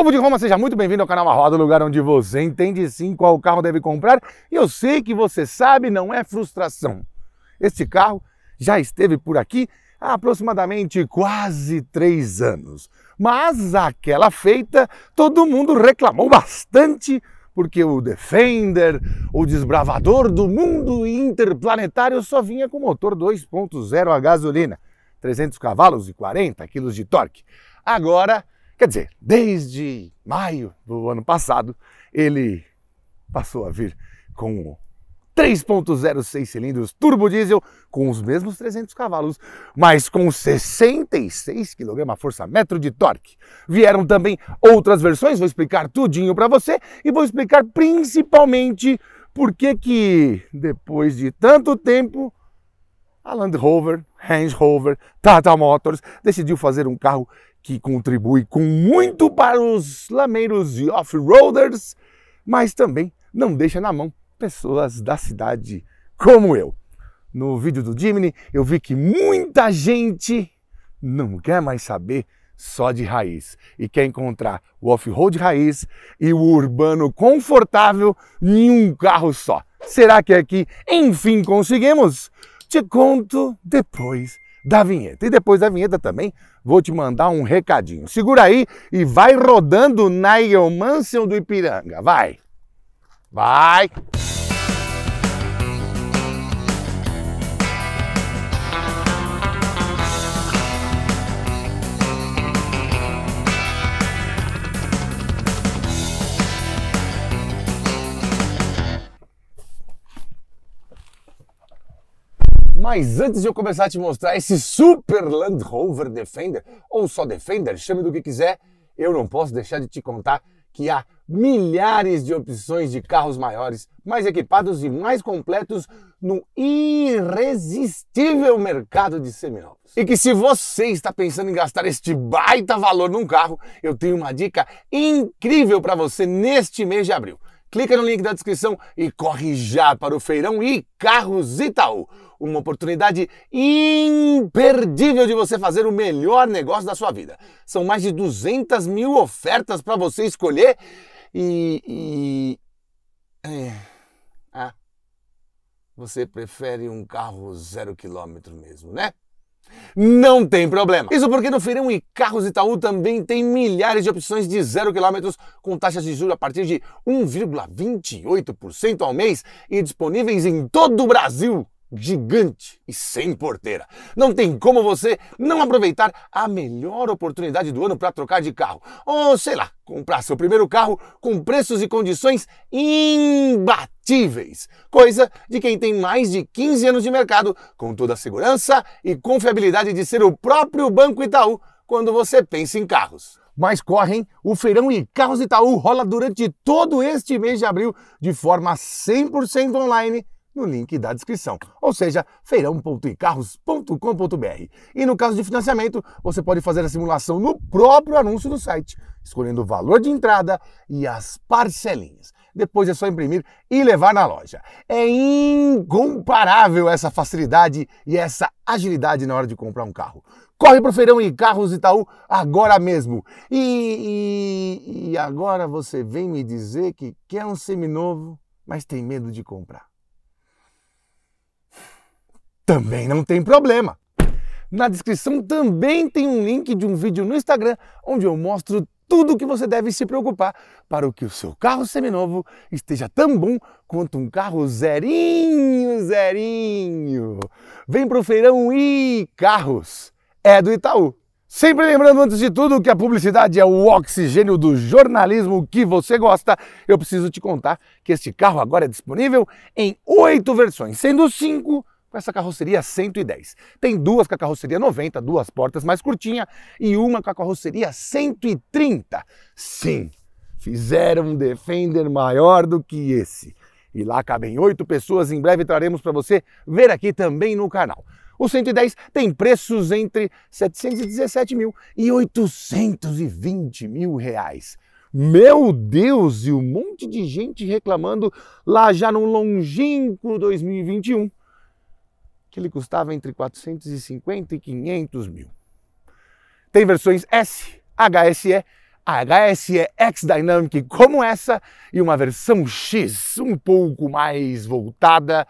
Povo de Roma, seja muito bem-vindo ao canal Arroda, o lugar onde você entende sim qual carro deve comprar. E eu sei que você sabe, não é frustração. Este carro já esteve por aqui há aproximadamente quase três anos. Mas aquela feita, todo mundo reclamou bastante porque o Defender, o desbravador do mundo interplanetário, só vinha com motor 2.0 a gasolina, 300 cavalos e 40 quilos de torque. Agora Quer dizer, desde maio do ano passado, ele passou a vir com 3.06 cilindros turbo diesel com os mesmos 300 cavalos, mas com 66 kgfm de torque. Vieram também outras versões, vou explicar tudinho para você e vou explicar principalmente por que que depois de tanto tempo a Land Rover, Range Rover, Tata Motors decidiu fazer um carro que contribui com muito para os lameiros e off-roaders, mas também não deixa na mão pessoas da cidade como eu. No vídeo do Jimny, eu vi que muita gente não quer mais saber só de raiz e quer encontrar o off-road raiz e o urbano confortável em um carro só. Será que aqui, enfim, conseguimos? Te conto depois da vinheta. E depois da vinheta também vou te mandar um recadinho. Segura aí e vai rodando na Mansion do Ipiranga. Vai! Vai! Mas antes de eu começar a te mostrar esse super Land Rover Defender, ou só Defender, chame do que quiser, eu não posso deixar de te contar que há milhares de opções de carros maiores, mais equipados e mais completos no irresistível mercado de seminovos. E que se você está pensando em gastar este baita valor num carro, eu tenho uma dica incrível para você neste mês de abril clica no link da descrição e corre já para o Feirão e Carros Itaú. Uma oportunidade imperdível de você fazer o melhor negócio da sua vida. São mais de 200 mil ofertas para você escolher e. e... É. Ah, você prefere um carro zero quilômetro mesmo, né? não tem problema. Isso porque no Feirão e Carros Itaú também tem milhares de opções de zero quilômetros com taxas de juros a partir de 1,28% ao mês e disponíveis em todo o Brasil gigante e sem porteira. Não tem como você não aproveitar a melhor oportunidade do ano para trocar de carro. Ou, sei lá, comprar seu primeiro carro com preços e condições imbatíveis. Coisa de quem tem mais de 15 anos de mercado, com toda a segurança e confiabilidade de ser o próprio Banco Itaú quando você pensa em carros. Mas correm, o Feirão e Carros Itaú rola durante todo este mês de abril de forma 100% online no link da descrição, ou seja, feirão.icarros.com.br. E no caso de financiamento, você pode fazer a simulação no próprio anúncio do site, escolhendo o valor de entrada e as parcelinhas. Depois é só imprimir e levar na loja. É incomparável essa facilidade e essa agilidade na hora de comprar um carro. Corre pro Feirão e Carros Itaú agora mesmo. E, e, e agora você vem me dizer que quer um seminovo, mas tem medo de comprar também não tem problema. Na descrição também tem um link de um vídeo no Instagram onde eu mostro tudo o que você deve se preocupar para que o seu carro seminovo esteja tão bom quanto um carro zerinho, zerinho. Vem pro feirão e carros é do Itaú. Sempre lembrando, antes de tudo, que a publicidade é o oxigênio do jornalismo que você gosta, eu preciso te contar que este carro agora é disponível em oito versões, sendo cinco com essa carroceria 110. Tem duas com a carroceria 90, duas portas mais curtinha, e uma com a carroceria 130. Sim, fizeram um Defender maior do que esse. E lá cabem oito pessoas, em breve traremos para você ver aqui também no canal. O 110 tem preços entre 717 mil e 820 mil reais. Meu Deus, e um monte de gente reclamando lá já no longínquo 2021 que lhe custava entre 450 e 500 mil. Tem versões S, HSE, HSE X-Dynamic como essa e uma versão X um pouco mais voltada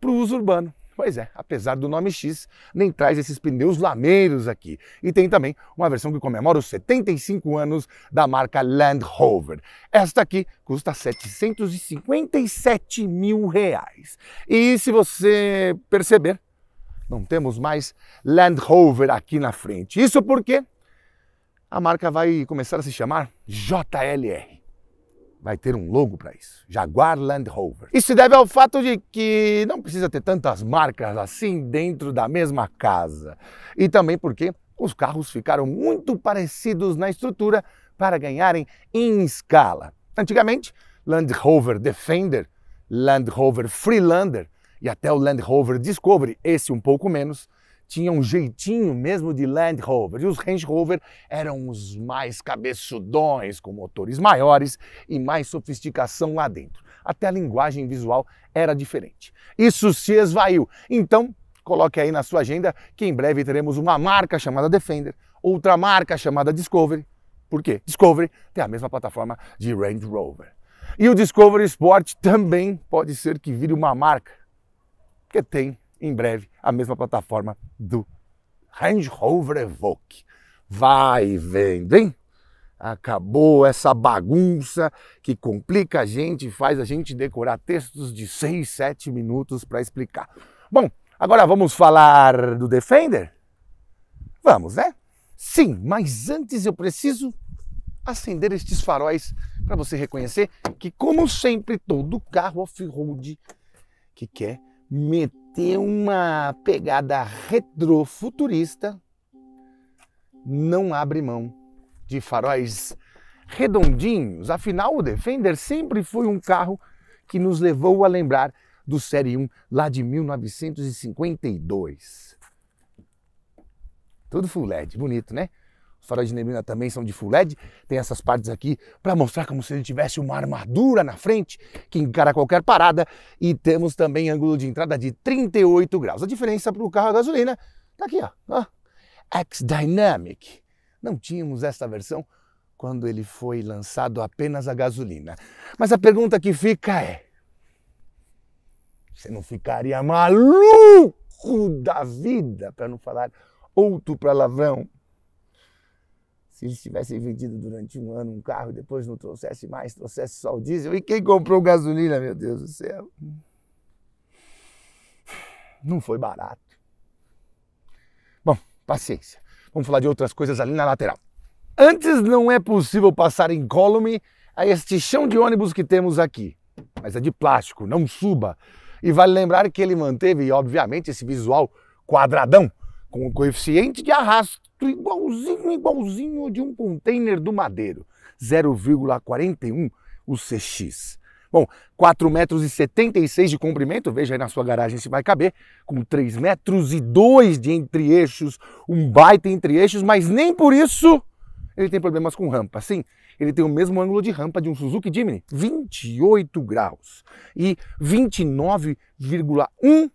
para o uso urbano. Pois é, apesar do nome X, nem traz esses pneus lameiros aqui. E tem também uma versão que comemora os 75 anos da marca Land Rover. Esta aqui custa 757 mil reais. E se você perceber, não temos mais Land Rover aqui na frente. Isso porque a marca vai começar a se chamar JLR vai ter um logo para isso, Jaguar Land Rover. Isso se deve ao fato de que não precisa ter tantas marcas assim dentro da mesma casa. E também porque os carros ficaram muito parecidos na estrutura para ganharem em escala. Antigamente, Land Rover Defender, Land Rover Freelander e até o Land Rover Discovery, esse um pouco menos, tinha um jeitinho mesmo de Land Rover. E os Range Rover eram os mais cabeçudões, com motores maiores e mais sofisticação lá dentro. Até a linguagem visual era diferente. Isso se esvaiu. Então, coloque aí na sua agenda que em breve teremos uma marca chamada Defender, outra marca chamada Discovery. Por quê? Discovery tem a mesma plataforma de Range Rover. E o Discovery Sport também pode ser que vire uma marca, que tem em breve a mesma plataforma do Range Rover Evoque. Vai vendo, hein? Acabou essa bagunça que complica a gente e faz a gente decorar textos de 6, 7 minutos para explicar. Bom, agora vamos falar do Defender? Vamos, né? Sim, mas antes eu preciso acender estes faróis para você reconhecer que, como sempre, todo carro off-road que quer meter ter uma pegada retrofuturista, não abre mão de faróis redondinhos. Afinal, o Defender sempre foi um carro que nos levou a lembrar do Série 1 lá de 1952. Tudo full LED, bonito, né? faróis de neblina também são de full LED, tem essas partes aqui para mostrar como se ele tivesse uma armadura na frente que encara qualquer parada e temos também ângulo de entrada de 38 graus. A diferença para o carro a gasolina está aqui, ó, ó. X-Dynamic. Não tínhamos essa versão quando ele foi lançado apenas a gasolina. Mas a pergunta que fica é: você não ficaria maluco da vida para não falar outro palavrão se eles tivessem vendido durante um ano um carro e depois não trouxesse mais, trouxesse só o diesel. E quem comprou gasolina, meu Deus do céu? Não foi barato. Bom, paciência. Vamos falar de outras coisas ali na lateral. Antes não é possível passar incólume a este chão de ônibus que temos aqui. Mas é de plástico, não suba. E vale lembrar que ele manteve, obviamente, esse visual quadradão, com o coeficiente de arrasto igualzinho, igualzinho de um container do Madeiro, 0,41 o CX. Bom, 4,76 metros e 76 de comprimento, veja aí na sua garagem se vai caber, com 3 metros e 2 de entre-eixos, um baita entre-eixos, mas nem por isso ele tem problemas com rampa. Sim, ele tem o mesmo ângulo de rampa de um Suzuki Jimny, 28 graus e 29,1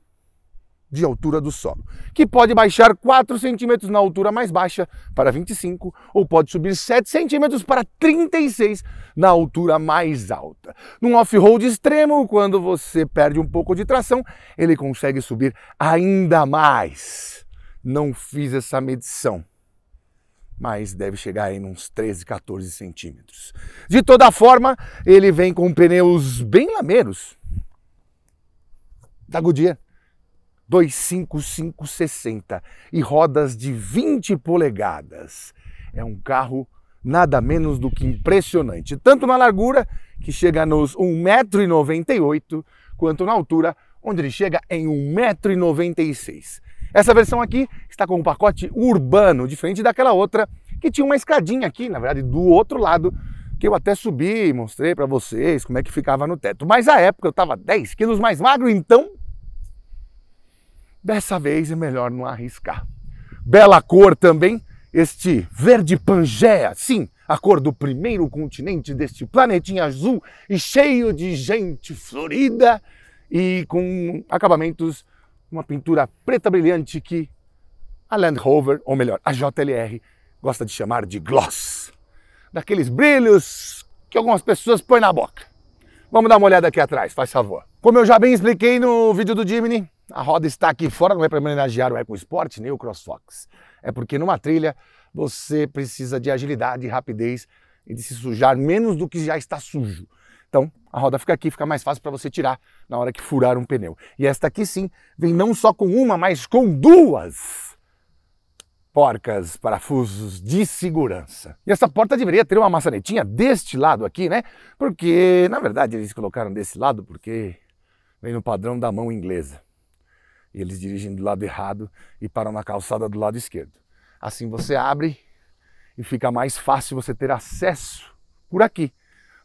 de altura do solo, que pode baixar 4 centímetros na altura mais baixa para 25 ou pode subir 7 centímetros para 36 na altura mais alta. Num off-road extremo, quando você perde um pouco de tração, ele consegue subir ainda mais. Não fiz essa medição, mas deve chegar aí uns 13, 14 centímetros. De toda forma, ele vem com pneus bem lameiros tá, da Goodyear. 25560 e rodas de 20 polegadas. É um carro nada menos do que impressionante, tanto na largura, que chega nos 1,98m, quanto na altura, onde ele chega em 1,96m. Essa versão aqui está com um pacote urbano, diferente daquela outra que tinha uma escadinha aqui, na verdade, do outro lado, que eu até subi e mostrei para vocês como é que ficava no teto. Mas à época eu estava 10 quilos mais magro, então Dessa vez é melhor não arriscar. Bela cor também, este verde Pangeia, sim, a cor do primeiro continente deste planetinha azul e cheio de gente florida e com acabamentos, uma pintura preta brilhante que a Land Rover, ou melhor, a JLR, gosta de chamar de gloss. Daqueles brilhos que algumas pessoas põem na boca. Vamos dar uma olhada aqui atrás, faz favor. Como eu já bem expliquei no vídeo do Jimny, a roda está aqui fora, não é para homenagear o Eco Sport nem o CrossFox. É porque numa trilha você precisa de agilidade, rapidez e de se sujar menos do que já está sujo. Então, a roda fica aqui, fica mais fácil para você tirar na hora que furar um pneu. E esta aqui sim, vem não só com uma, mas com duas porcas, parafusos de segurança. E essa porta deveria ter uma maçanetinha deste lado aqui, né? Porque, na verdade, eles colocaram desse lado porque vem no padrão da mão inglesa e eles dirigem do lado errado e param na calçada do lado esquerdo. Assim você abre e fica mais fácil você ter acesso por aqui.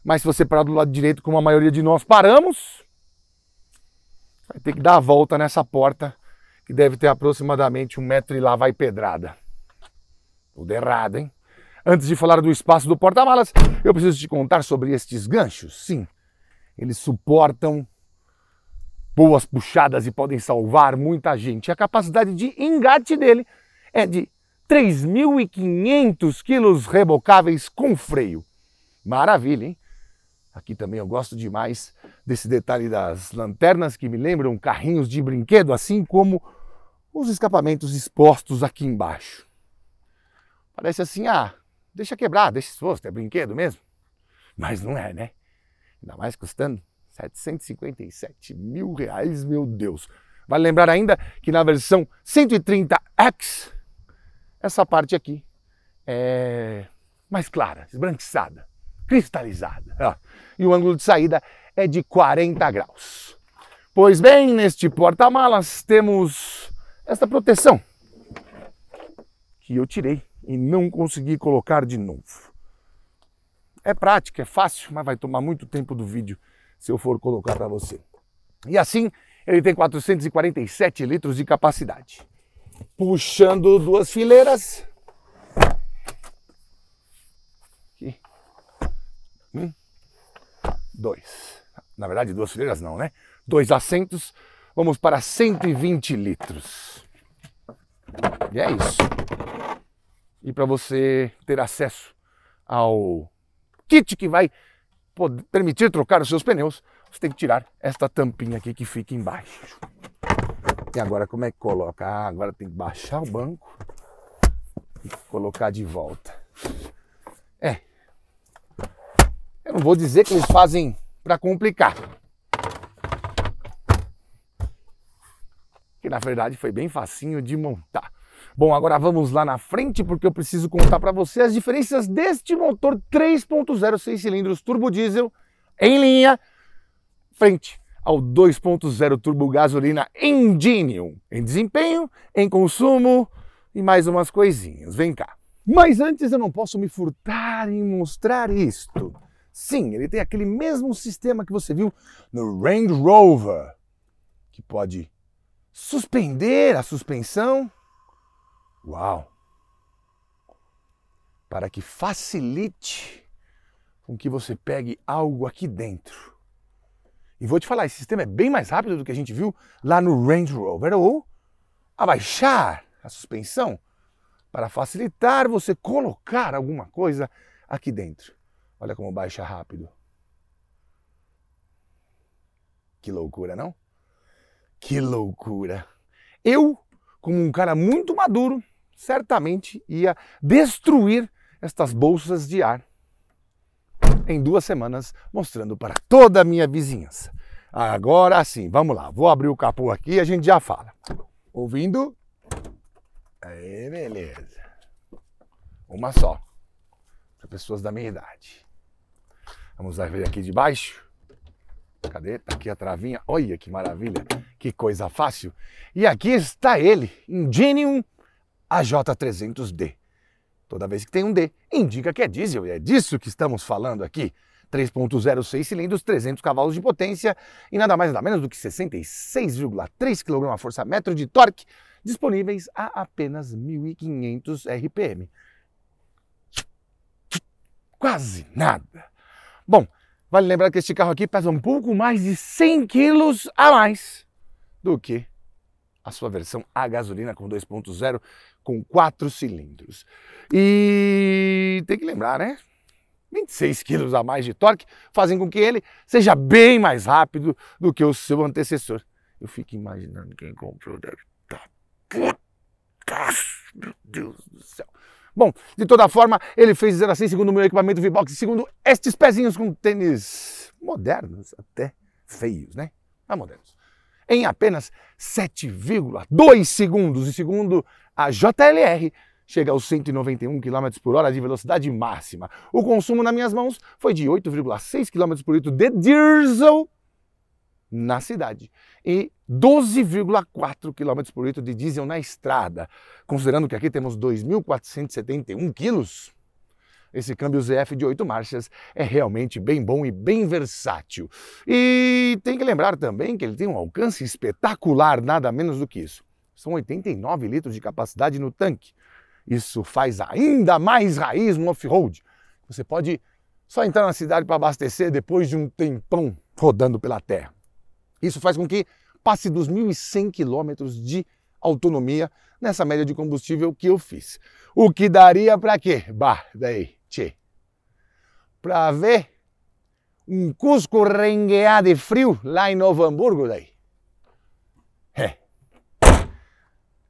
Mas se você parar do lado direito, como a maioria de nós paramos, vai ter que dar a volta nessa porta que deve ter aproximadamente um metro e lá vai pedrada. Tudo errado, hein? Antes de falar do espaço do porta-malas, eu preciso te contar sobre estes ganchos. Sim, eles suportam boas puxadas e podem salvar muita gente. A capacidade de engate dele é de 3.500 quilos rebocáveis com freio. Maravilha, hein? Aqui também eu gosto demais desse detalhe das lanternas que me lembram carrinhos de brinquedo, assim como os escapamentos expostos aqui embaixo. Parece assim, ah, deixa quebrar, deixa exposto, é brinquedo mesmo. Mas não é, né? Ainda mais custando 757 mil reais, meu Deus. Vale lembrar ainda que na versão 130X, essa parte aqui é mais clara, esbranquiçada, cristalizada. Ah, e o ângulo de saída é de 40 graus. Pois bem, neste porta-malas temos esta proteção que eu tirei e não consegui colocar de novo. É prática, é fácil, mas vai tomar muito tempo do vídeo se eu for colocar para você. E assim, ele tem 447 litros de capacidade. Puxando duas fileiras. Aqui. Um, dois. Na verdade, duas fileiras não, né? Dois assentos. Vamos para 120 litros. E é isso. E para você ter acesso ao kit que vai permitir trocar os seus pneus, você tem que tirar esta tampinha aqui que fica embaixo. E agora como é que coloca? Ah, agora tem que baixar o banco e colocar de volta. É. Eu não vou dizer que eles fazem para complicar. Que na verdade foi bem facinho de montar. Bom, agora vamos lá na frente porque eu preciso contar para você as diferenças deste motor 3.0 6 cilindros turbo diesel em linha frente ao 2.0 turbo gasolina Enginium, em desempenho, em consumo e mais umas coisinhas. Vem cá. Mas antes eu não posso me furtar em mostrar isto. Sim, ele tem aquele mesmo sistema que você viu no Range Rover, que pode suspender a suspensão Uau! Para que facilite com que você pegue algo aqui dentro. E vou te falar, esse sistema é bem mais rápido do que a gente viu lá no Range Rover ou abaixar a suspensão para facilitar você colocar alguma coisa aqui dentro. Olha como baixa rápido. Que loucura, não? Que loucura! Eu, como um cara muito maduro, certamente ia destruir estas bolsas de ar em duas semanas, mostrando para toda a minha vizinhança. Agora sim, vamos lá. Vou abrir o capô aqui e a gente já fala. Ouvindo? Aí, beleza. Uma só. Para pessoas da minha idade. Vamos ver aqui de baixo. Cadê? Tá aqui a travinha. Olha que maravilha. Que coisa fácil. E aqui está ele, Ingenium a J300D. Toda vez que tem um D, indica que é diesel, e é disso que estamos falando aqui. 3.06 cilindros, 300 cavalos de potência e nada mais nada menos do que 66,3 kgfm de torque, disponíveis a apenas 1500 RPM. Quase nada. Bom, vale lembrar que este carro aqui pesa um pouco mais de 100 quilos a mais do que a sua versão a gasolina com 2.0 com quatro cilindros. E tem que lembrar, né? 26 quilos a mais de torque fazem com que ele seja bem mais rápido do que o seu antecessor. Eu fico imaginando quem comprou deve estar tá puta, meu Deus do céu. Bom, de toda forma, ele fez a assim, segundo o meu equipamento V-Box, segundo estes pezinhos com tênis modernos, até feios, né? Mas ah, modernos. Em apenas 7,2 segundos, e segundo a JLR chega aos 191 km por hora de velocidade máxima. O consumo nas minhas mãos foi de 8,6 km por litro de diesel na cidade e 12,4 km por litro de diesel na estrada. Considerando que aqui temos 2.471 quilos, esse câmbio ZF de 8 marchas é realmente bem bom e bem versátil. E tem que lembrar também que ele tem um alcance espetacular, nada menos do que isso. São 89 litros de capacidade no tanque. Isso faz ainda mais raiz no off-road. Você pode só entrar na cidade para abastecer depois de um tempão rodando pela terra. Isso faz com que passe dos 1.100 quilômetros de autonomia nessa média de combustível que eu fiz. O que daria para quê? Bah, daí, tchê. Para ver um Cusco rengueado de frio lá em Novo Hamburgo daí.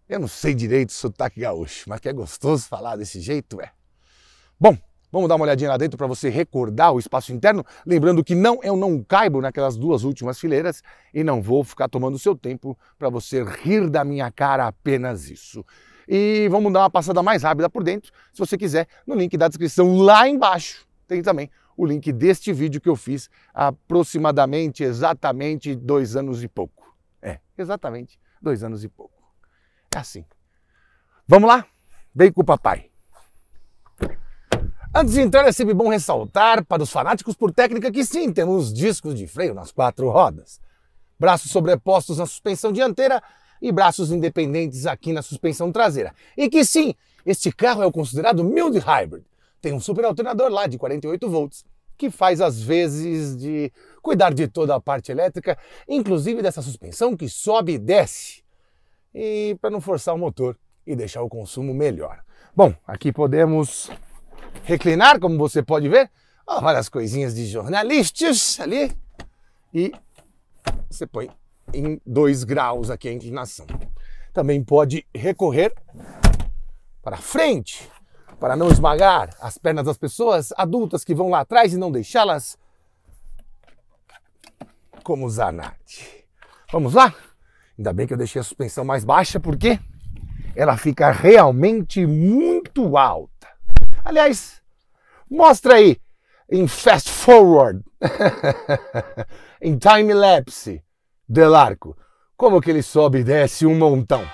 Eu não sei direito sotaque gaúcho, mas que é gostoso falar desse jeito, é. Bom, vamos dar uma olhadinha lá dentro para você recordar o espaço interno. Lembrando que não, eu não caibo naquelas duas últimas fileiras e não vou ficar tomando seu tempo para você rir da minha cara apenas isso. E vamos dar uma passada mais rápida por dentro, se você quiser, no link da descrição lá embaixo. Tem também o link deste vídeo que eu fiz há aproximadamente, exatamente dois anos e pouco. É, exatamente dois anos e pouco assim. Vamos lá? Vem com o papai. Antes de entrar, é sempre bom ressaltar para os fanáticos por técnica que sim, temos discos de freio nas quatro rodas, braços sobrepostos na suspensão dianteira e braços independentes aqui na suspensão traseira. E que sim, este carro é o considerado mild hybrid. Tem um super alternador lá de 48 volts que faz às vezes de cuidar de toda a parte elétrica, inclusive dessa suspensão que sobe e desce e para não forçar o motor e deixar o consumo melhor. Bom, aqui podemos reclinar, como você pode ver, oh, várias coisinhas de jornalistas ali e você põe em 2 graus aqui a inclinação. Também pode recorrer para frente, para não esmagar as pernas das pessoas adultas que vão lá atrás e não deixá-las como Zanardi. Vamos lá? Ainda bem que eu deixei a suspensão mais baixa, porque ela fica realmente muito alta. Aliás, mostra aí em fast forward, em time lapse, Delarco, como que ele sobe e desce um montão.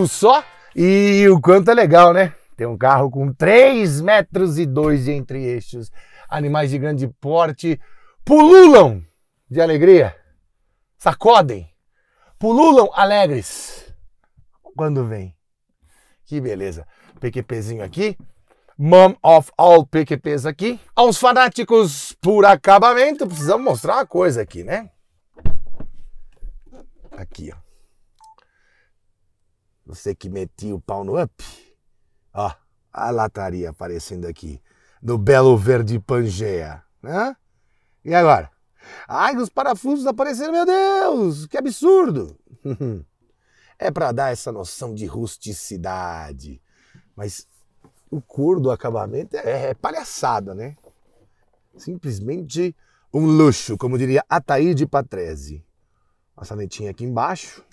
tiro só. E o quanto é legal, né? Tem um carro com 3 metros e 2 de entre eixos. Animais de grande porte pululam de alegria, sacodem, pululam alegres quando vem. Que beleza. PQPzinho aqui, mom of all PQPs aqui. Aos fanáticos por acabamento, precisamos mostrar uma coisa aqui, né? Aqui, ó. Você que metia o pau no up. Ó, a lataria aparecendo aqui. No Belo Verde Pangeia. Né? E agora? Ai, os parafusos apareceram, meu Deus! Que absurdo! é para dar essa noção de rusticidade. Mas o cor do acabamento é, é palhaçada, né? Simplesmente um luxo, como diria Ataíde Patrese. A sanetinha aqui embaixo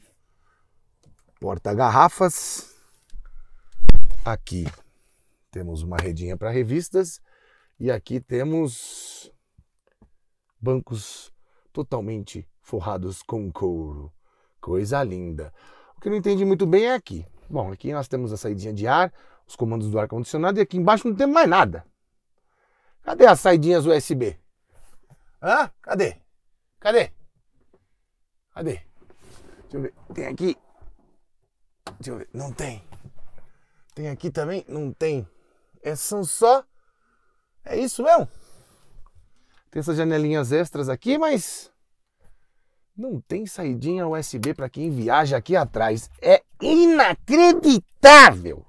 porta-garrafas. Aqui temos uma redinha para revistas e aqui temos bancos totalmente forrados com couro. Coisa linda. O que eu não entendi muito bem é aqui. Bom, aqui nós temos a saidinha de ar, os comandos do ar-condicionado e aqui embaixo não tem mais nada. Cadê as saidinhas USB? Hã? Cadê? Cadê? Cadê? Deixa eu ver. Tem aqui Deixa eu ver. Não tem. Tem aqui também? Não tem. Essas é, são só. É isso mesmo. Tem essas janelinhas extras aqui, mas. Não tem saidinha USB para quem viaja aqui atrás. É inacreditável!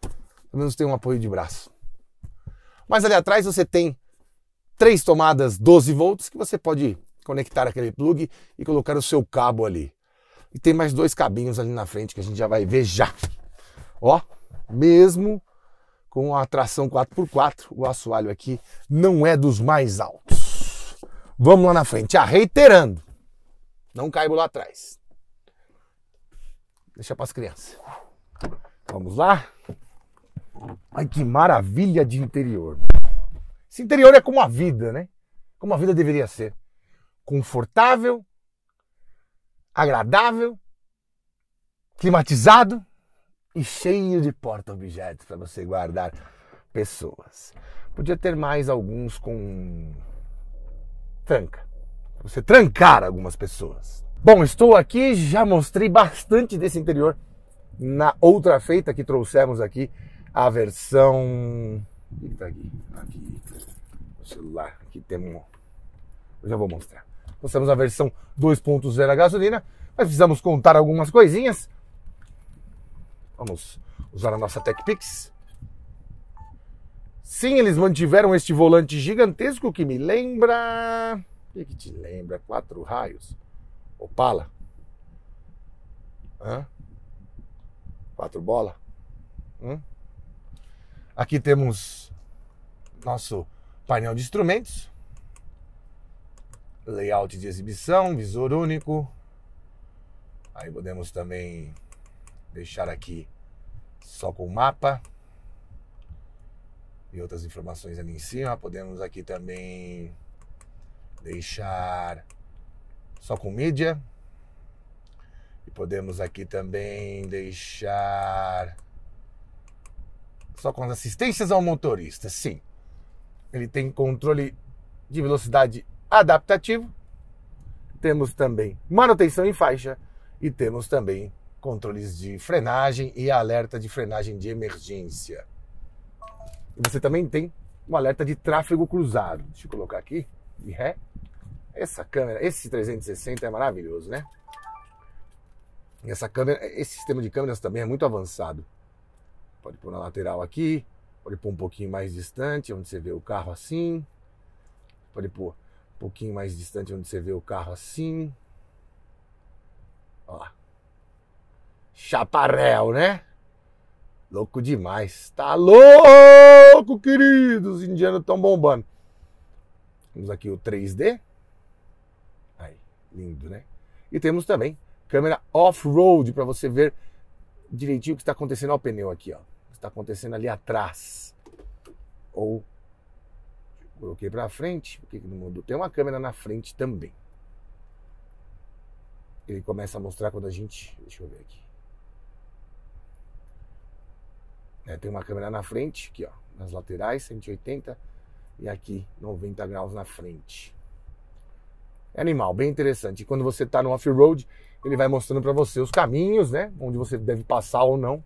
Pelo menos tem um apoio de braço. Mas ali atrás você tem três tomadas 12 volts que você pode conectar aquele plug e colocar o seu cabo ali. E tem mais dois cabinhos ali na frente que a gente já vai ver já. Ó, mesmo com a tração 4x4, o assoalho aqui não é dos mais altos. Vamos lá na frente. Ah, reiterando, não caibo lá atrás. Deixa para as crianças. Vamos lá. Ai, que maravilha de interior. Esse interior é como a vida, né? Como a vida deveria ser. Confortável, agradável, climatizado e cheio de porta-objetos para você guardar pessoas. Podia ter mais alguns com tranca. Você trancar algumas pessoas. Bom, estou aqui, já mostrei bastante desse interior na outra feita que trouxemos aqui a versão o que tá aqui? Aqui. O celular. Aqui temos. Eu já vou mostrar. Nós a versão 2.0 a gasolina, mas precisamos contar algumas coisinhas. Vamos usar a nossa TechPix. Sim, eles mantiveram este volante gigantesco que me lembra. O que te lembra? Quatro raios. Opala. Hã? Quatro bola. Hum? Aqui temos nosso painel de instrumentos layout de exibição, visor único. Aí podemos também deixar aqui só com o mapa e outras informações ali em cima. Podemos aqui também deixar só com mídia. E podemos aqui também deixar só com as assistências ao motorista. Sim, ele tem controle de velocidade adaptativo, temos também manutenção em faixa e temos também controles de frenagem e alerta de frenagem de emergência. Você também tem um alerta de tráfego cruzado. Deixa eu colocar aqui de ré. Essa câmera, esse 360 é maravilhoso, né? Essa câmera, esse sistema de câmeras também é muito avançado. Pode pôr na lateral aqui, pode pôr um pouquinho mais distante, onde você vê o carro assim. Pode pôr um pouquinho mais distante onde você vê o carro assim. Ó. Chaparel, né? Louco demais. Tá louco, queridos. Os indianos estão bombando. Temos aqui o 3D. Aí, lindo, né? E temos também câmera off-road para você ver direitinho o que está acontecendo ao pneu aqui, ó. O que está acontecendo ali atrás. Ou Coloquei para frente, porque que, não mudou? Tem uma câmera na frente também. Ele começa a mostrar quando a gente. Deixa eu ver aqui. É, tem uma câmera na frente, aqui ó, nas laterais, 180 e aqui 90 graus na frente. É animal, bem interessante. E quando você está no off-road, ele vai mostrando para você os caminhos, né? Onde você deve passar ou não.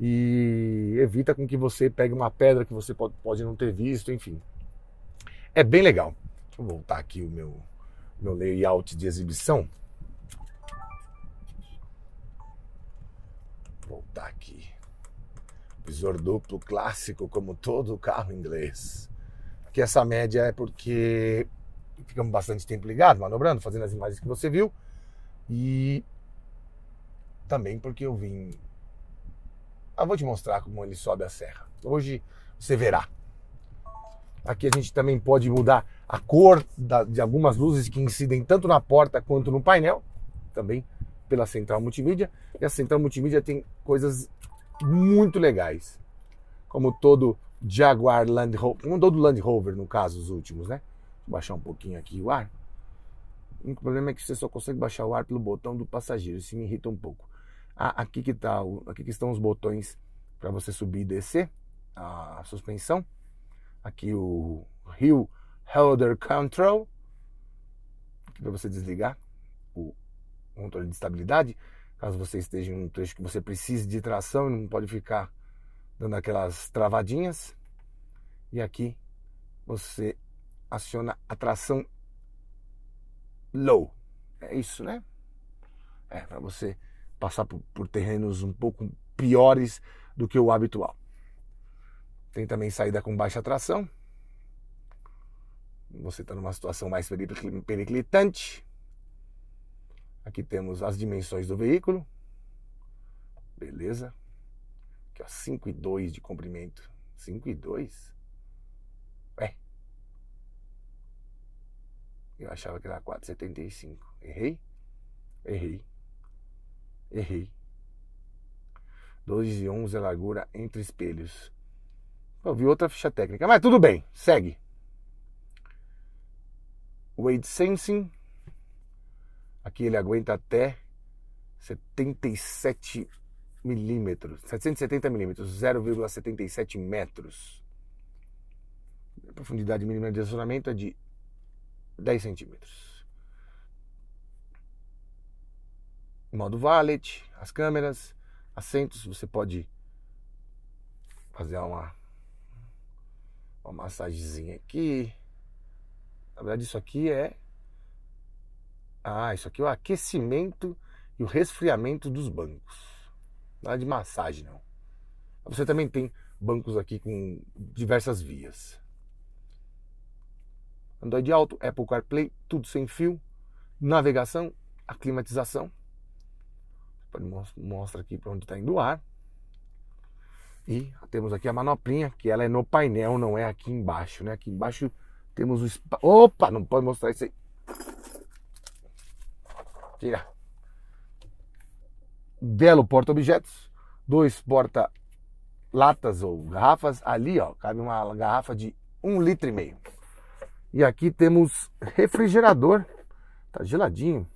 E evita com que você pegue uma pedra que você pode não ter visto, enfim. É bem legal. Deixa eu voltar aqui o meu, meu layout de exibição. Voltar aqui. Visor duplo clássico, como todo carro inglês. Aqui essa média é porque ficamos bastante tempo ligados, manobrando, fazendo as imagens que você viu. E também porque eu vim. Ah, vou te mostrar como ele sobe a serra. Hoje você verá. Aqui a gente também pode mudar a cor da, de algumas luzes que incidem tanto na porta quanto no painel, também pela central multimídia. E a central multimídia tem coisas muito legais, como todo Jaguar Land Rover, como todo Land Rover no caso, os últimos, né? Vou baixar um pouquinho aqui o ar. O único problema é que você só consegue baixar o ar pelo botão do passageiro, isso me irrita um pouco. Ah, aqui que tá, aqui que estão os botões para você subir e descer a suspensão aqui o Rio Holder Control, para você desligar o controle de estabilidade, caso você esteja em um trecho que você precise de tração e não pode ficar dando aquelas travadinhas. E aqui você aciona a tração low. É isso, né? É, para você passar por, por terrenos um pouco piores do que o habitual. Tem também saída com baixa tração. Você está numa situação mais periclitante. Aqui temos as dimensões do veículo. Beleza. Aqui, ó, 5,2 de comprimento. 5,2? É. Eu achava que era 4,75. Errei? Errei. Errei. 2 de 11 largura entre espelhos. Eu vi outra ficha técnica, mas tudo bem, segue. weight Sensing, aqui ele aguenta até 77 milímetros, 770 milímetros, 0,77 metros. A profundidade mínima de acionamento é de 10 centímetros. Modo valet, as câmeras, assentos, você pode fazer uma uma massagenzinha aqui. Na verdade, isso aqui é. Ah, isso aqui é o aquecimento e o resfriamento dos bancos. Nada é de massagem, não. Você também tem bancos aqui com diversas vias. Android Auto, Apple CarPlay, tudo sem fio. Navegação, a climatização. Mostra aqui para onde está indo o ar. E temos aqui a manoplinha, que ela é no painel, não é aqui embaixo, né? Aqui embaixo temos o... Espa... Opa, não pode mostrar isso aí. Tira. Belo porta-objetos. Dois porta-latas ou garrafas. Ali, ó, cabe uma garrafa de um litro e meio. E aqui temos refrigerador. Tá geladinho.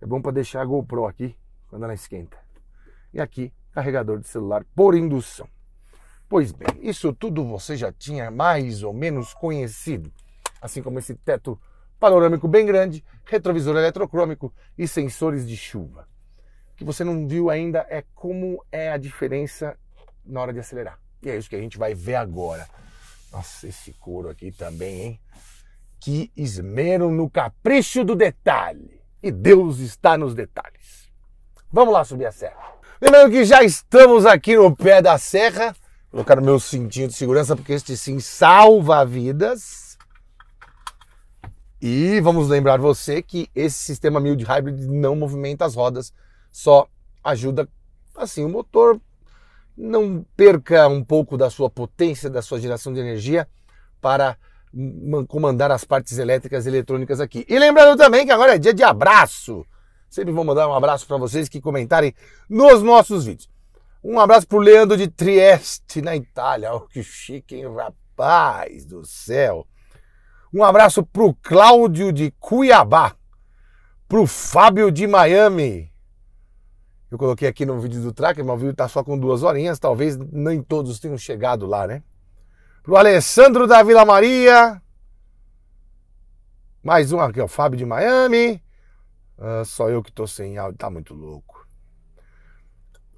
É bom para deixar a GoPro aqui quando ela esquenta. E aqui carregador de celular por indução. Pois bem, isso tudo você já tinha mais ou menos conhecido, assim como esse teto panorâmico bem grande, retrovisor eletrocrômico e sensores de chuva. O que você não viu ainda é como é a diferença na hora de acelerar. E é isso que a gente vai ver agora. Nossa, esse couro aqui também, hein? Que esmero no capricho do detalhe. E Deus está nos detalhes. Vamos lá subir a serra. Lembrando que já estamos aqui no pé da serra. Vou colocar o meu cintinho de segurança, porque este sim salva vidas. E vamos lembrar você que esse sistema mild hybrid não movimenta as rodas, só ajuda assim o motor não perca um pouco da sua potência, da sua geração de energia para comandar as partes elétricas e eletrônicas aqui. E lembrando também que agora é dia de abraço. Sempre vou mandar um abraço para vocês que comentarem nos nossos vídeos. Um abraço pro Leandro de Trieste, na Itália. Oh, que chique, hein, rapaz do céu. Um abraço pro Cláudio de Cuiabá. Pro Fábio de Miami. Eu coloquei aqui no vídeo do Tracker, mas o vídeo tá só com duas horinhas. Talvez nem todos tenham chegado lá, né? Pro Alessandro da Vila Maria. Mais um aqui, o Fábio de Miami. Ah, só eu que tô sem áudio, tá muito louco.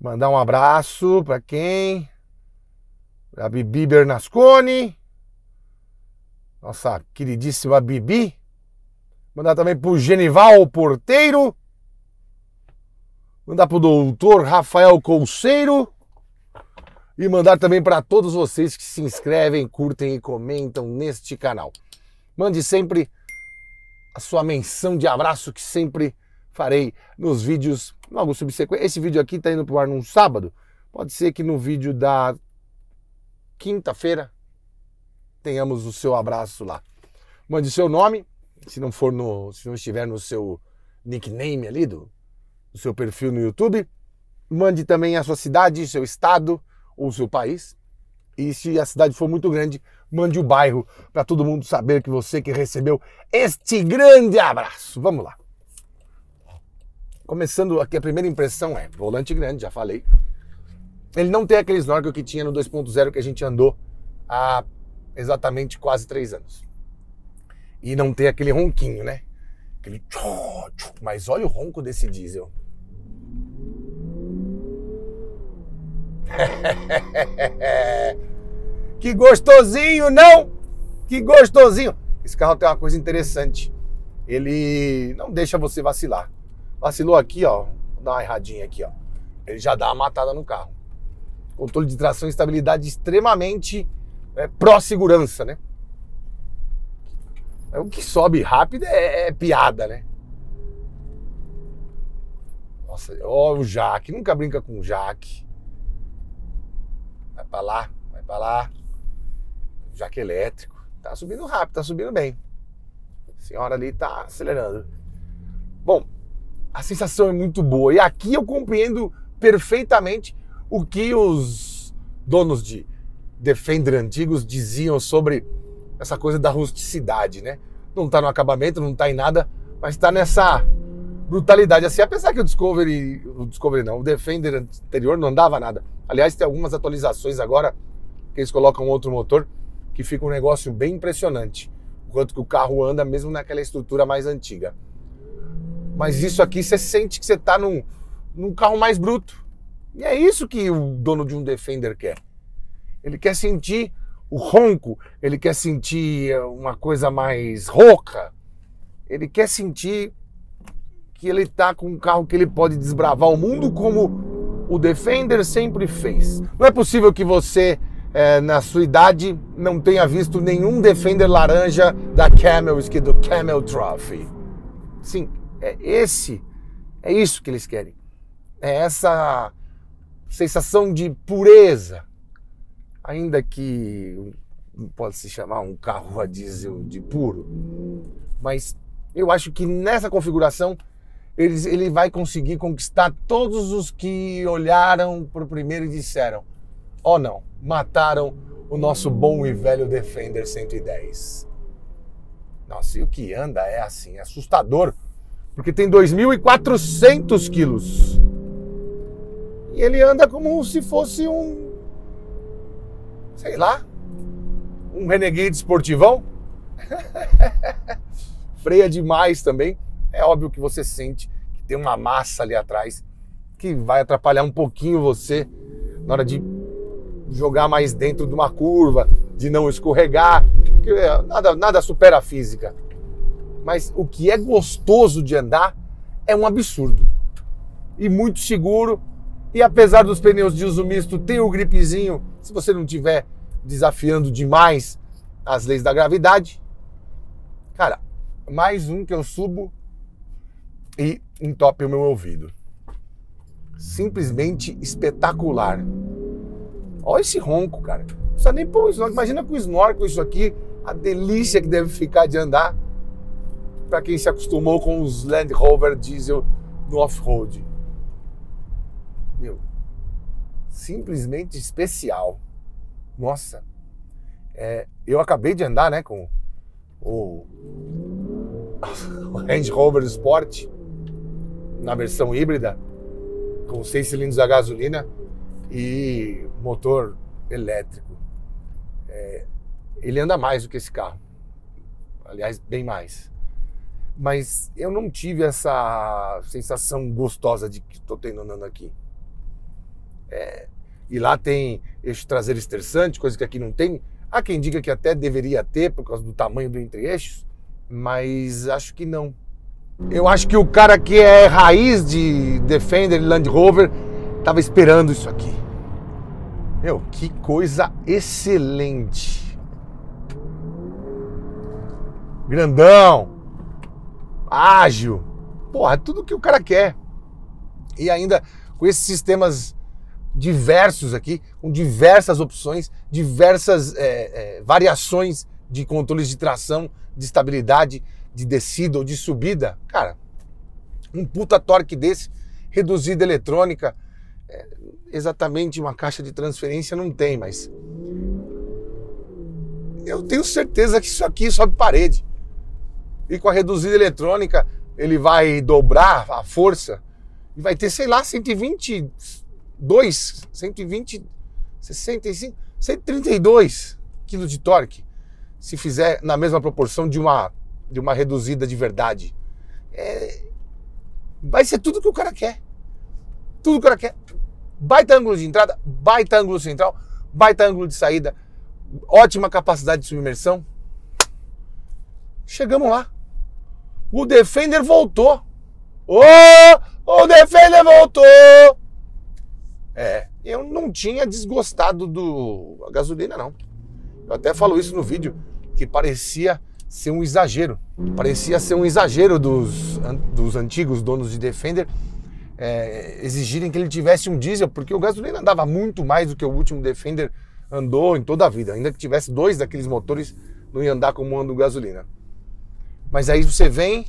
Mandar um abraço para quem? A Bibi Bernasconi. Nossa queridíssima Bibi. Mandar também pro Genival Porteiro. Mandar pro doutor Rafael Conceiro E mandar também para todos vocês que se inscrevem, curtem e comentam neste canal. Mande sempre a sua menção de abraço que sempre farei nos vídeos logo subsequentes. Esse vídeo aqui está indo para o ar num sábado. Pode ser que no vídeo da quinta-feira tenhamos o seu abraço lá. Mande seu nome, se não for no, se não estiver no seu nickname ali do, do seu perfil no YouTube. Mande também a sua cidade, seu estado ou seu país. E se a cidade for muito grande, mande o bairro para todo mundo saber que você que recebeu este grande abraço. Vamos lá. Começando aqui, a primeira impressão é volante grande, já falei. Ele não tem aquele snorkel que tinha no 2.0 que a gente andou há exatamente quase três anos. E não tem aquele ronquinho, né? Aquele tchô, tchô. Mas olha o ronco desse diesel. Que gostosinho, não? Que gostosinho. Esse carro tem uma coisa interessante. Ele não deixa você vacilar. Vacilou aqui, ó. Vou dar uma erradinha aqui, ó. Ele já dá uma matada no carro. Controle de tração e estabilidade extremamente é, pró-segurança, né? É, o que sobe rápido é, é, é piada, né? Nossa, ó o Jaque, nunca brinca com o Jaque. Vai pra lá, vai pra lá já que elétrico, tá subindo rápido, tá subindo bem. A senhora ali tá acelerando. Bom, a sensação é muito boa. E aqui eu compreendo perfeitamente o que os donos de Defender antigos diziam sobre essa coisa da rusticidade, né? Não tá no acabamento, não tá em nada, mas tá nessa brutalidade assim. Apesar que o Discovery, o Discovery não, o Defender anterior não andava nada. Aliás, tem algumas atualizações agora que eles colocam outro motor que fica um negócio bem impressionante. O quanto que o carro anda mesmo naquela estrutura mais antiga. Mas isso aqui você sente que você está num, num carro mais bruto. E é isso que o dono de um Defender quer. Ele quer sentir o ronco, ele quer sentir uma coisa mais rouca, ele quer sentir que ele está com um carro que ele pode desbravar o mundo como o Defender sempre fez. Não é possível que você é, na sua idade, não tenha visto nenhum Defender laranja da Camel do Camel Trophy. Sim, é esse, é isso que eles querem. É essa sensação de pureza, ainda que pode se chamar um carro a diesel de puro, mas eu acho que nessa configuração ele, ele vai conseguir conquistar todos os que olharam para o primeiro e disseram: Oh não, mataram o nosso bom e velho Defender 110. Nossa, e o que anda é assim, assustador, porque tem 2.400 quilos. E ele anda como se fosse um. sei lá. Um renegade esportivão. Freia demais também. É óbvio que você sente que tem uma massa ali atrás que vai atrapalhar um pouquinho você na hora de jogar mais dentro de uma curva, de não escorregar, é, nada, nada supera a física. Mas o que é gostoso de andar é um absurdo. E muito seguro. E apesar dos pneus de uso misto, tem o gripezinho, se você não tiver desafiando demais as leis da gravidade. Cara, mais um que eu subo e entope o meu ouvido. Simplesmente espetacular. Olha esse ronco, cara. Não precisa nem pôr o snorkel. Imagina com o snorkel isso aqui, a delícia que deve ficar de andar para quem se acostumou com os Land Rover diesel no off-road. Meu, simplesmente especial. Nossa, é, eu acabei de andar né, com o, o Rover Sport na versão híbrida, com seis cilindros a gasolina, e motor elétrico. É, ele anda mais do que esse carro, aliás, bem mais. Mas eu não tive essa sensação gostosa de que estou tendo andando aqui. É, e lá tem eixo traseiro esterçante, coisa que aqui não tem. Há quem diga que até deveria ter por causa do tamanho do entre-eixos, mas acho que não. Eu acho que o cara que é raiz de Defender Land Rover Tava esperando isso aqui. Meu, que coisa excelente. Grandão, ágil. Porra, é tudo que o cara quer. E ainda com esses sistemas diversos aqui, com diversas opções, diversas é, é, variações de controles de tração, de estabilidade, de descida ou de subida. Cara, um puta torque desse, reduzida eletrônica, exatamente uma caixa de transferência não tem, mas eu tenho certeza que isso aqui sobe parede. E com a reduzida eletrônica, ele vai dobrar a força e vai ter, sei lá, 122, 120, 65, 132 quilos de torque se fizer na mesma proporção de uma, de uma reduzida de verdade. É, vai ser tudo que o cara quer. Tudo que o cara quer baita ângulo de entrada, baita ângulo central, baita ângulo de saída, ótima capacidade de submersão. Chegamos lá. O Defender voltou. Oh, o Defender voltou! É, eu não tinha desgostado do a gasolina, não. Eu até falo isso no vídeo, que parecia ser um exagero. Parecia ser um exagero dos, dos antigos donos de Defender é, exigirem que ele tivesse um diesel, porque o gasolina andava muito mais do que o último Defender andou em toda a vida. Ainda que tivesse dois daqueles motores, não ia andar como anda o gasolina. Mas aí você vem,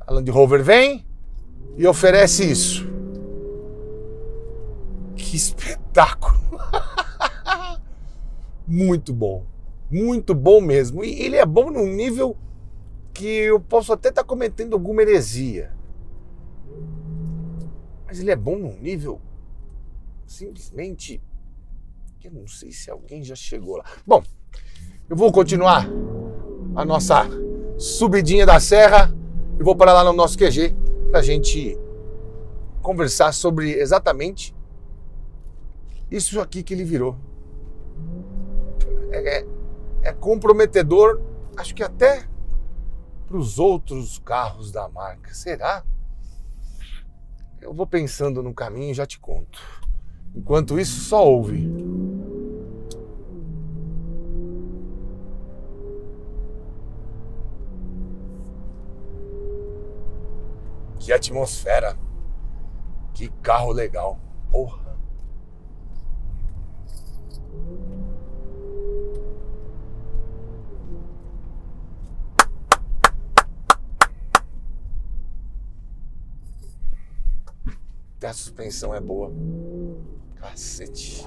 a Land Rover vem e oferece isso. Que espetáculo! muito bom, muito bom mesmo. E ele é bom num nível que eu posso até estar tá cometendo alguma heresia. Mas ele é bom num nível simplesmente que eu não sei se alguém já chegou lá. Bom, eu vou continuar a nossa subidinha da serra e vou parar lá no nosso QG para a gente conversar sobre exatamente isso aqui que ele virou. É, é, é comprometedor, acho que até para os outros carros da marca. Será? Eu vou pensando no caminho e já te conto. Enquanto isso, só ouve. Que atmosfera. Que carro legal. Porra. a suspensão é boa. Cacete.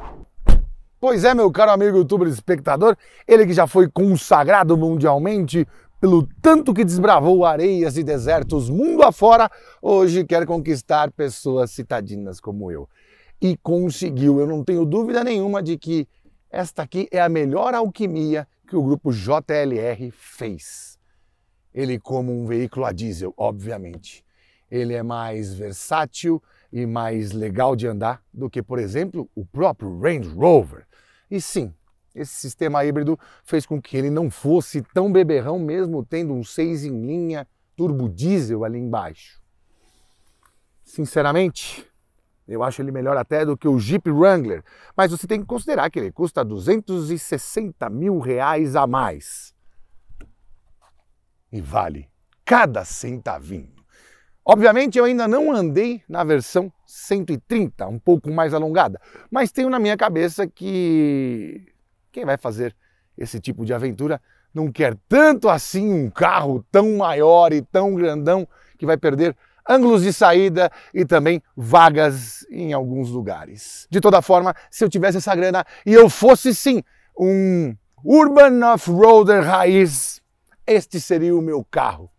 Pois é, meu caro amigo youtuber espectador, ele que já foi consagrado mundialmente pelo tanto que desbravou areias e desertos mundo afora, hoje quer conquistar pessoas citadinas como eu. E conseguiu, eu não tenho dúvida nenhuma de que esta aqui é a melhor alquimia que o grupo JLR fez. Ele como um veículo a diesel, obviamente. Ele é mais versátil, e mais legal de andar do que, por exemplo, o próprio Range Rover. E sim, esse sistema híbrido fez com que ele não fosse tão beberrão, mesmo tendo um 6 em linha turbo diesel ali embaixo. Sinceramente, eu acho ele melhor até do que o Jeep Wrangler, mas você tem que considerar que ele custa 260 mil reais a mais. E vale cada centavinho. Obviamente eu ainda não andei na versão 130, um pouco mais alongada, mas tenho na minha cabeça que quem vai fazer esse tipo de aventura não quer tanto assim um carro tão maior e tão grandão que vai perder ângulos de saída e também vagas em alguns lugares. De toda forma, se eu tivesse essa grana e eu fosse sim um urban off-roader raiz, este seria o meu carro.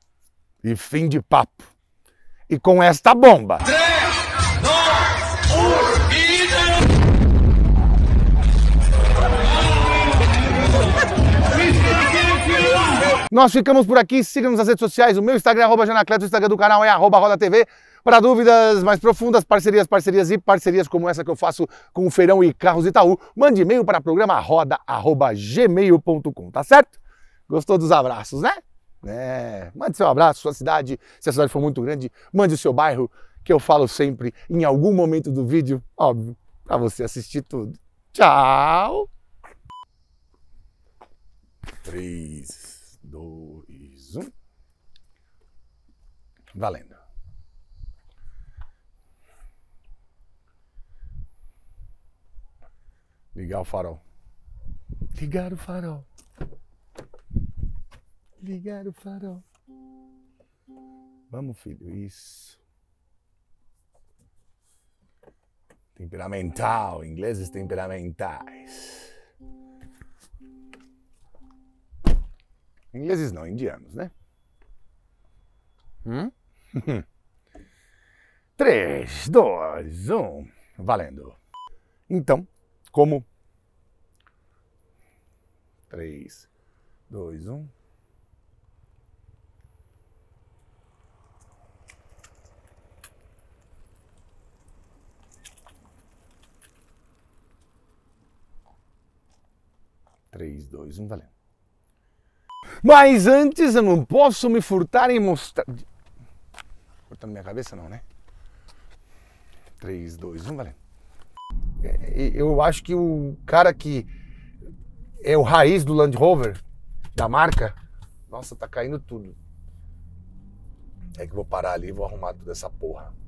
E fim de papo e com esta bomba. 3, 2, 1 Nós ficamos por aqui, siga-nos nas redes sociais, o meu Instagram é arroba Janacleto, o Instagram do canal é arroba Roda TV. Para dúvidas mais profundas, parcerias, parcerias e parcerias como essa que eu faço com o Feirão e Carros Itaú, mande e-mail para programa roda@gmail.com, tá certo? Gostou dos abraços, né? É, mande seu abraço, sua cidade, se a cidade for muito grande, mande o seu bairro, que eu falo sempre em algum momento do vídeo, óbvio, para você assistir tudo. Tchau! 3, 2, 1. Valendo. Ligar o farol. Ligar o farol ligar o farol. Vamos, filho, isso. Temperamental, ingleses temperamentais. Ingleses não, indianos, né? Hum? Três, dois, um, valendo. Então, como? Três, dois, um. 3, 2, 1, valendo. Mas antes eu não posso me furtar e mostrar. Cortando minha cabeça, não, né? 3, 2, 1, valendo. Eu acho que o cara que é o raiz do Land Rover, da marca. Nossa, tá caindo tudo. É que vou parar ali e vou arrumar toda essa porra.